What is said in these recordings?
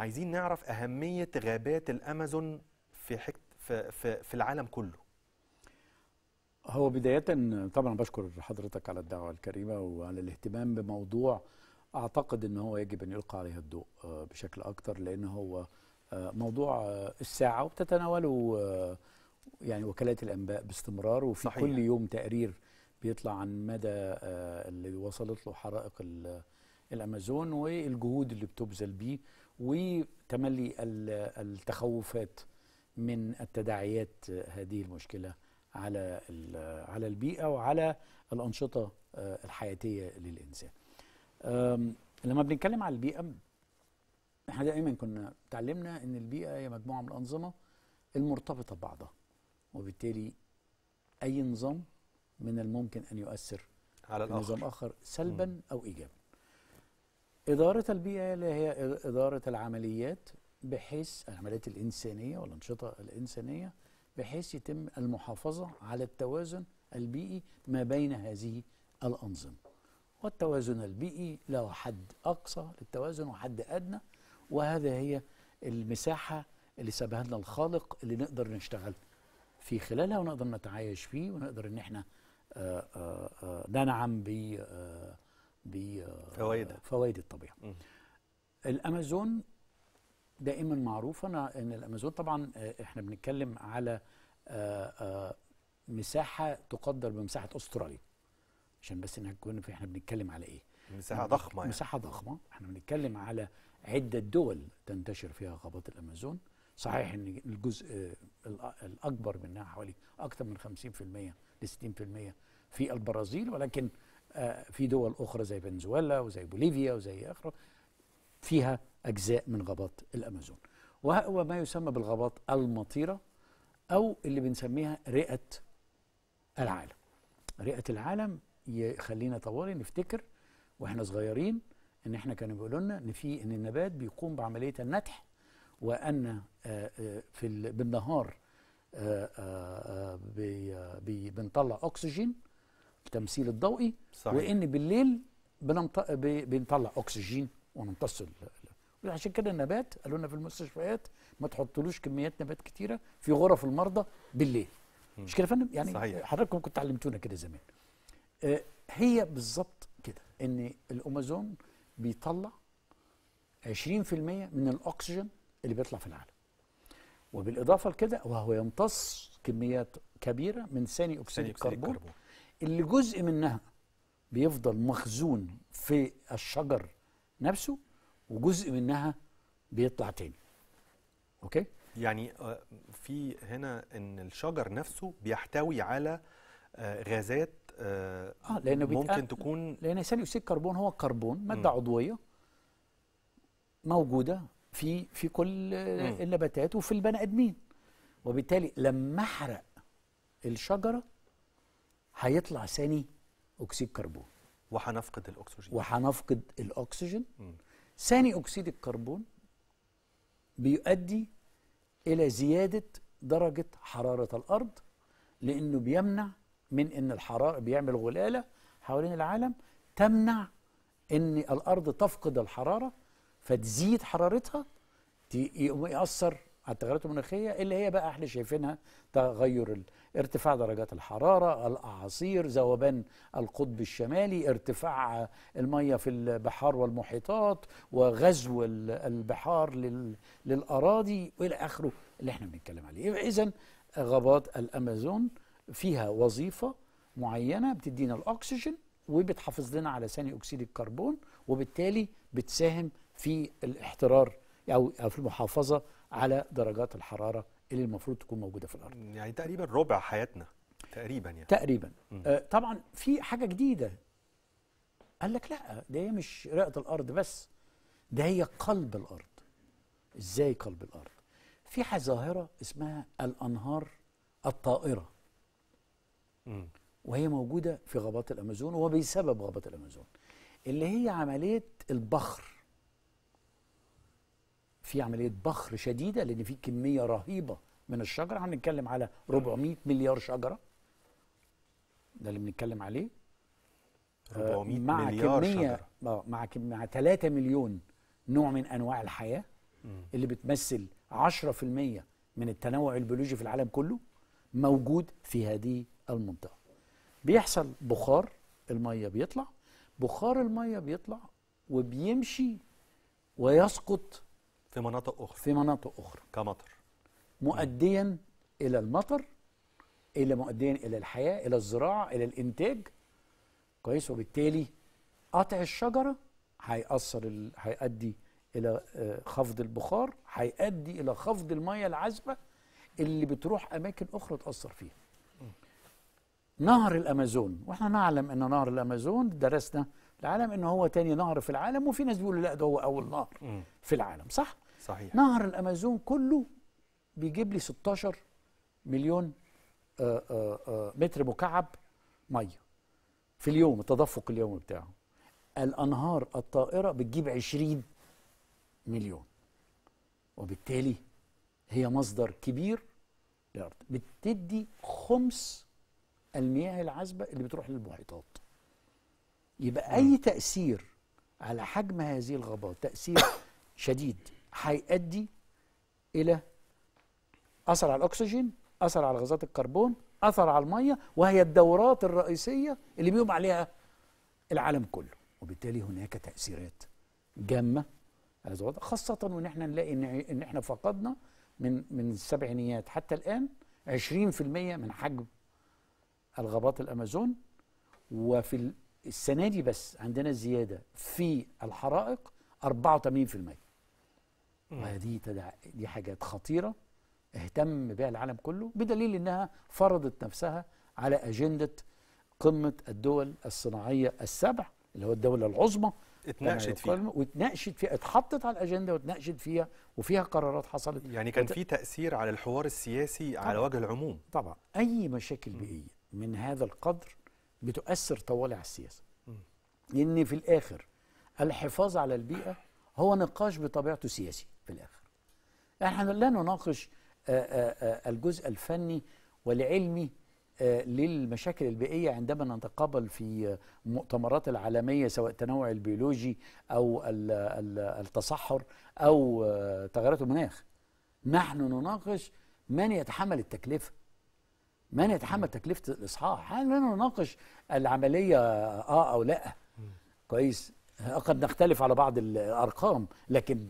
عايزين نعرف اهميه غابات الامازون في حك... في, في في العالم كله هو بداية طبعا بشكر حضرتك على الدعوة الكريمة وعلى الاهتمام بموضوع أعتقد أن هو يجب أن يلقى عليه الضوء آه، بشكل أكتر لأن هو آه، موضوع آه، الساعة وبتتناوله يعني وكالات الأنباء باستمرار وفي صحيح. كل يوم تقرير بيطلع عن مدى اللي وصلت له حرائق الأمازون والجهود اللي بتبذل بيه وتملي التخوفات من التداعيات هذه المشكله على على البيئه وعلى الانشطه آه، الحياتيه للانسان. لما بنتكلم على البيئه احنا دائما كنا تعلمنا ان البيئه هي مجموعه من الانظمه المرتبطه ببعضها وبالتالي اي نظام من الممكن ان يؤثر على الآخر. نظام اخر سلبا او ايجابا. إدارة البيئة اللي هي إدارة العمليات بحيث العمليات الإنسانية والأنشطة الإنسانية بحيث يتم المحافظة على التوازن البيئي ما بين هذه الأنظمة والتوازن البيئي له حد أقصى للتوازن وحد أدنى وهذا هي المساحة اللي سابها لنا الخالق اللي نقدر نشتغل في خلالها ونقدر نتعايش فيه ونقدر ان احنا آآ آه، آآ آه، آه، ننعم ب بفوائد فوائد الطبيعه الامازون دائما معروف انا ان الامازون طبعا آه، احنا بنتكلم على آه، آه، مساحه تقدر بمساحه استراليا عشان بس نكون احنا بنتكلم على ايه مساحه ضخمه يعني. مساحه ضخمه احنا بنتكلم على عده دول تنتشر فيها غابات الامازون صحيح ان الجزء الاكبر منها حوالي اكثر من 50% ل 60% في البرازيل ولكن آه، في دول أخرى زي فنزويلا وزي بوليفيا وزي آخره فيها أجزاء من غابات الأمازون وهو ما يسمى بالغابات المطيرة أو اللي بنسميها رئة العالم رئة العالم يخلينا طوالي نفتكر واحنا صغيرين ان احنا كانوا بيقولوا لنا ان في ان النبات بيقوم بعمليه النتح وان آه، آه، في بالنهار بنطلع اكسجين التمثيل الضوئي صحيح. وان بالليل بنمط... بنطلع اكسجين ونمتص عشان كده النبات قالوا لنا في المستشفيات ما تحطلوش كميات نبات كتيره في غرف المرضى بالليل م. مش كده يا فندم يعني صحيح. حضراتكم كنتوا علمتونا كده زمان آه هي بالظبط كده ان الامازون بيطلع 20% من الاكسجين اللي بيطلع في العالم وبالاضافه لكده وهو يمتص كميات كبيره من ثاني اكسيد الكربون اللي جزء منها بيفضل مخزون في الشجر نفسه وجزء منها بيطلع تاني اوكي يعني آه، في هنا ان الشجر نفسه بيحتوي على آه، غازات آه, آه، لأنه ممكن تكون لان ثاني اكسيد الكربون هو كربون ماده عضويه موجوده في في كل النباتات وفي البني ادمين وبالتالي لما احرق الشجره هيطلع ثاني اكسيد كربون وهنفقد الاكسجين وهنفقد الاكسجين ثاني اكسيد الكربون بيؤدي الى زياده درجه حراره الارض لانه بيمنع من ان الحراره بيعمل غلاله حوالين العالم تمنع ان الارض تفقد الحراره فتزيد حرارتها يأثر على التغيرات المناخيه اللي هي بقى احنا شايفينها تغير ارتفاع درجات الحراره، الاعاصير، ذوبان القطب الشمالي، ارتفاع الميه في البحار والمحيطات، وغزو البحار للاراضي والى اخره اللي احنا بنتكلم عليه. اذا غابات الامازون فيها وظيفه معينه بتدينا الاكسجين وبتحافظ لنا على ثاني اكسيد الكربون وبالتالي بتساهم في الاحترار او في المحافظه على درجات الحراره اللي المفروض تكون موجوده في الارض يعني تقريبا ربع حياتنا تقريبا يعني تقريبا آه طبعا في حاجه جديده قال لك لا ده هي مش رئه الارض بس ده هي قلب الارض ازاي قلب الارض في ظاهره اسمها الانهار الطائره م. وهي موجوده في غابات الامازون وبسبب غابات الامازون اللي هي عمليه البخر في عمليه بخر شديده لان في كميه رهيبه من الشجره هنتكلم على 400 مليار شجره ده اللي بنتكلم عليه 400 آه، مع مليار كمية شجرة. آه، مع كمية مع 3 مليون نوع من انواع الحياه م. اللي بتمثل 10% من التنوع البيولوجي في العالم كله موجود في هذه المنطقه بيحصل بخار الميه بيطلع بخار الميه بيطلع وبيمشي ويسقط في مناطق أخرى في مناطق أخرى كمطر مؤديا إلى المطر إلى مؤديا إلى الحياة إلى الزراعة إلى الإنتاج كويس وبالتالي قطع الشجرة هيأثر ال... هيؤدي إلى آه، خفض البخار هيؤدي إلى خفض المية العذبة اللي بتروح أماكن أخرى تأثر فيها نهر الامازون واحنا نعلم ان نهر الامازون درسنا العالم ان هو تاني نهر في العالم وفي ناس بيقولوا لا ده هو اول نهر م. في العالم صح صحيح نهر الامازون كله بيجيب لي 16 مليون آآ آه، آآ آه، آه، متر مكعب ميه في اليوم التدفق اليومي بتاعه الانهار الطائره بتجيب 20 مليون وبالتالي هي مصدر كبير للارض بتدي خمس المياه العذبه اللي بتروح للمحيطات يبقى أي تأثير على حجم هذه الغابات تأثير شديد هيؤدي إلى أثر على الأكسجين أثر على غازات الكربون أثر على المية وهي الدورات الرئيسية اللي بيقوم عليها العالم كله وبالتالي هناك تأثيرات جامة خاصة وإن احنا نلاقي إن احنا فقدنا من من السبعينيات حتى الآن 20% من حجم الغابات الأمازون وفي السنه دي بس عندنا زياده في الحرائق 84% تدع دي حاجات خطيره اهتم بها العالم كله بدليل انها فرضت نفسها على اجنده قمه الدول الصناعيه السبع اللي هو الدوله العظمى اتناقشت فيها واتناقشت فيها اتحطت على الاجنده واتناقشت فيها وفيها قرارات حصلت يعني كان وت... في تاثير على الحوار السياسي طبعًا. على وجه العموم طبعا اي مشاكل بيئيه من هذا القدر بتؤثر طوالي على السياسه لان في الاخر الحفاظ على البيئه هو نقاش بطبيعته سياسي في الاخر احنا لا نناقش آه، آه، آه، الجزء الفني والعلمي للمشاكل البيئية عندما نتقابل في مؤتمرات العالمية سواء التنوع البيولوجي أو التصحر أو تغيرات المناخ نحن نناقش من يتحمل التكلفة من يتحمل تكلفه الاصحاح هل نناقش العمليه اه او لا كويس قد نختلف على بعض الارقام لكن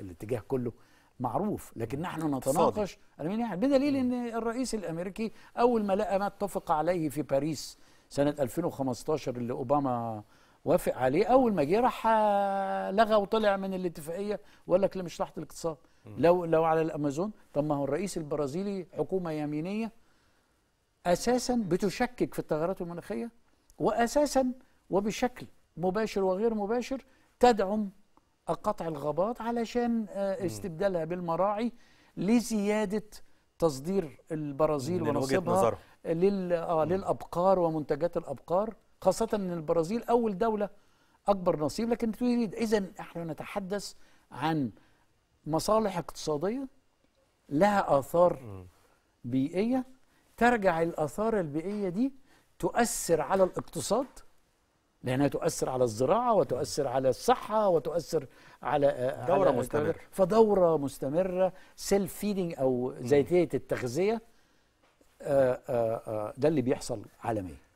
الاتجاه كله معروف لكن نحن نتناقش يعني بدليل ان الرئيس الامريكي اول ما لقى ما اتفق عليه في باريس سنه 2015 اللي اوباما وافق عليه اول ما جه راح آه، لغى وطلع من الاتفاقيه وقال لك مش تحت الاقتصاد لو لو على الامازون طب ما هو الرئيس البرازيلي حكومه يمينيه اساسا بتشكك في التغيرات المناخيه واساسا وبشكل مباشر وغير مباشر تدعم قطع الغابات علشان آه، استبدالها بالمراعي لزياده تصدير البرازيل ونصيبها لل آه للابقار ومنتجات الابقار خاصه ان البرازيل اول دوله اكبر نصيب لكن تريد اذا احنا نتحدث عن مصالح اقتصاديه لها اثار بيئيه ترجع الآثار البيئية دي تؤثر على الاقتصاد لأنها تؤثر على الزراعة وتؤثر على الصحة وتؤثر على آه، دورة على مستمرة فدورة مستمرة سيلف فيدنج أو ذاتية التغذية آه، آه، ده اللي بيحصل عالميا